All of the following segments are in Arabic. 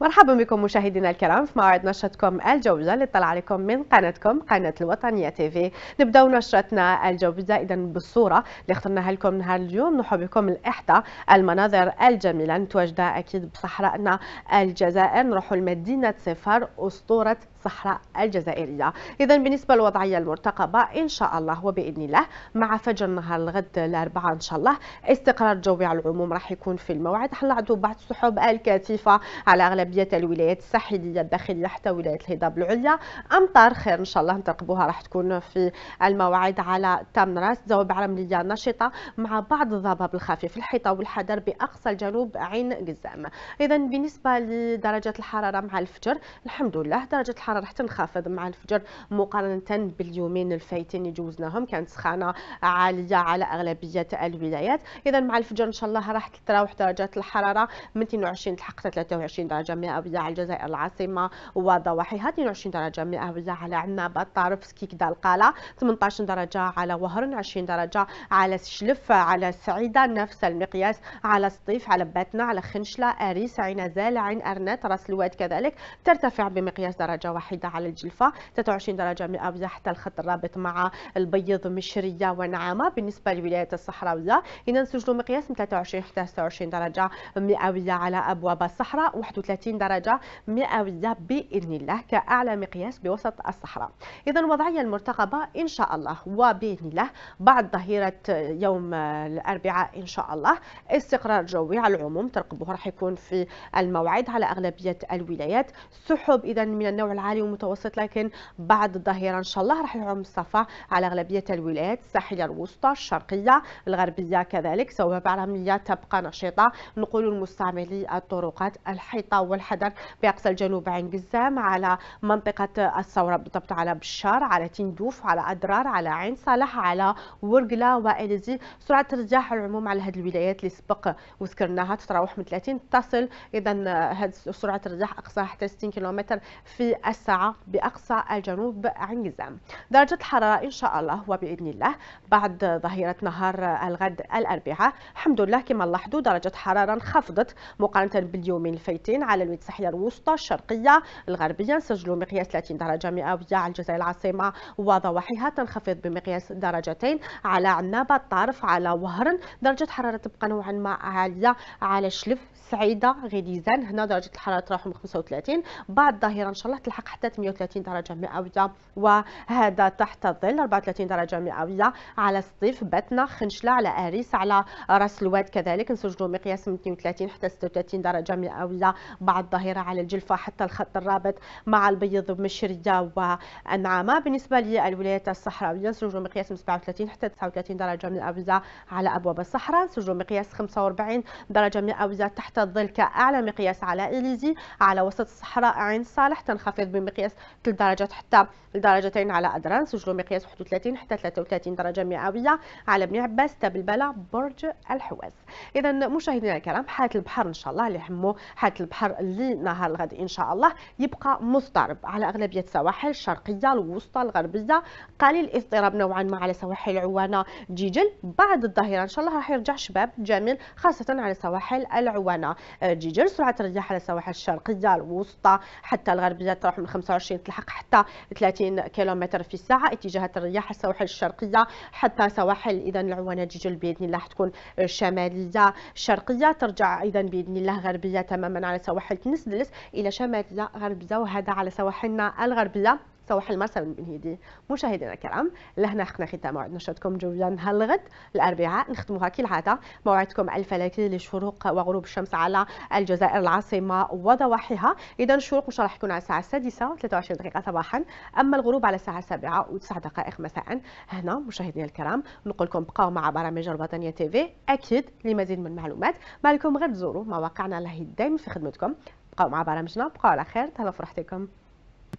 مرحبا بكم مشاهدينا الكرام في موعد نشرتكم الجوزة اللي طلع عليكم من قناتكم قناه الوطنيه تيفي نبداو نشرتنا الجوزة اذا بالصوره اللي اخترناها لكم نهار اليوم نحب بكم لاحدى المناظر الجميله متواجده اكيد بصحراءنا الجزائر نروحوا لمدينه صفر اسطوره الصحراء الجزائرية إذا بالنسبة للوضعية المرتقبة إن شاء الله وبإذن الله مع فجر نهار الغد الأربعاء إن شاء الله استقرار جوي على العموم راح يكون في الموعد عدو بعض السحب الكثيفة على أغلبية الولايات الساحلية الداخلية حتى ولاية الهضاب العليا أمطار خير إن شاء الله نترقبوها راح تكون في الموعد على راس زوابع رملية نشطة مع بعض الضباب الخفيف الحيطة والحذر بأقصى الجنوب عين قزام إذا بالنسبة لدرجة الحرارة مع الفجر الحمد لله درجة الحرارة الحراره راح تنخفض مع الفجر مقارنه باليومين الفايتين اللي جوزناهم كانت سخانه عاليه على اغلبيه الولايات اذا مع الفجر ان شاء الله راح تتراوح درجات الحراره من 22 تحقق 23 درجه مئويه على الجزائر العاصمه وضواحيها 22 درجه مئويه على عنابه طارف سكيك دالقاله 18 درجه على وهرن 20 درجه على شلف على سعيده نفس المقياس على سطيف على باتنا على خنشله اريس عين زال عين ارنات راس الواد كذلك ترتفع بمقياس درجه واحده واحدة على الجلفة 23 درجة مئوية حتى الخط الرابط مع البيض مشرية ونعامة بالنسبة للولايات الصحراوية هنا نسجلوا مقياس من 23 حتى 26 درجة مئوية على أبواب الصحراء 31 درجة مئوية بإذن الله كأعلى مقياس بوسط الصحراء إذا الوضعية المرتقبة إن شاء الله وبإذن الله بعد ظهيرة يوم الأربعاء إن شاء الله استقرار جوي على العموم ترقبوه راح يكون في الموعد على أغلبية الولايات سحب إذا من النوع العام عالي ومتوسط لكن بعد الظهيره ان شاء الله راح يعم الصفا على اغلبيه الولايات الساحليه الوسطى الشرقيه الغربيه كذلك سواء بعرميه تبقى نشيطه نقول لمستعملي الطرقات الحيطه والحذر باقصى الجنوب عين قزام على منطقه الثوره بالضبط على بشار على تندوف على ادرار على عين صالح على ورقله واليزي سرعه الرياح العموم على هذه الولايات اللي سبق وذكرناها تتراوح من 30 تصل اذا هذه سرعه الرياح اقصى حتى 60 كيلومتر في الساعة بأقصى الجنوب عن جزام درجة الحرارة إن شاء الله وبإذن الله بعد ظهيرة نهار الغد الأربعاء الحمد لله كما لاحظوا درجة حرارة انخفضت مقارنة باليومين الفايتين على الولايات الساحلية الوسطى الشرقية الغربية سجلوا مقياس 30 درجة مئوية على الجزائر العاصمة وضواحيها تنخفض بمقياس درجتين على عنابة الطارف على وهرن درجة حرارة تبقى نوعا ما عالية على شلف سعيدة غديزان هنا درجة الحرارة تراوح من 35 بعد ظهيرة إن شاء الله تلحق ترتفع حتى 130 درجة مئوية وهذا تحت الظل 34 درجة مئوية على سطيف باتنا خنشلة على أريس على راس الواد كذلك نسجلوا مقياس من 32 حتى 36 درجة مئوية بعد الظهيرة على الجلفة حتى الخط الرابط مع البيض بمشرية وأنعامة بالنسبة للولايات الصحراوية نسجلوا مقياس من 37 حتى 39 درجة مئوية على أبواب الصحراء نسجلوا مقياس 45 درجة مئوية تحت الظل كأعلى مقياس على إليزي على وسط الصحراء عين صالح تنخفض بمقياس 3 درجات حتى لدرجتين على أدران سجلوا مقياس 31 حتى 33 درجة مئوية على بني عباس تبلبلة برج الحواس إذا مشاهدينا الكرام حالة البحر إن شاء الله اللي حمو حالة البحر لنهار الغد إن شاء الله يبقى مضطرب على أغلبية السواحل الشرقية الوسطى الغربية قليل اضطراب نوعا ما على سواحل عوانة جيجل بعد الظهيرة إن شاء الله راح يرجع شباب جميل خاصة على سواحل العوانة آه، جيجل سرعة الرياح على السواحل الشرقية الوسطى حتى الغربية تروح من 25 تلحق حتى 30 كيلومتر في الساعه اتجاهات الرياح السواحل الشرقيه حتى سواحل اذا العوانات جيجل باذن الله تكون شماليه شرقيه ترجع اذا باذن الله غربيه تماما على سواحل تنسدلس الى شماليه غربيه وهذا على سواحلنا الغربيه صباح المساء هيدي مشاهدينا الكرام لهنا حقنا ختام موعد نشرتكم جويا هالغد الاربعاء نختموها كالعاده موعدكم الفلكي لشروق وغروب الشمس على الجزائر العاصمه وضواحيها اذا الشروق ان شاء الله حيكون على الساعه السادسه 23 دقيقه صباحا اما الغروب على الساعه 7 و9 دقائق مساء هنا مشاهدينا الكرام نقول لكم بقاو مع برامج الوطنيه تي في اكيد لمزيد من المعلومات مالكم غير تزوروا مواقعنا الله دائما في خدمتكم بقاو مع برامجنا بقاو على خير تهلاو في راحتكم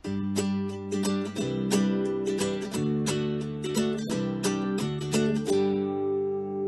Thank you.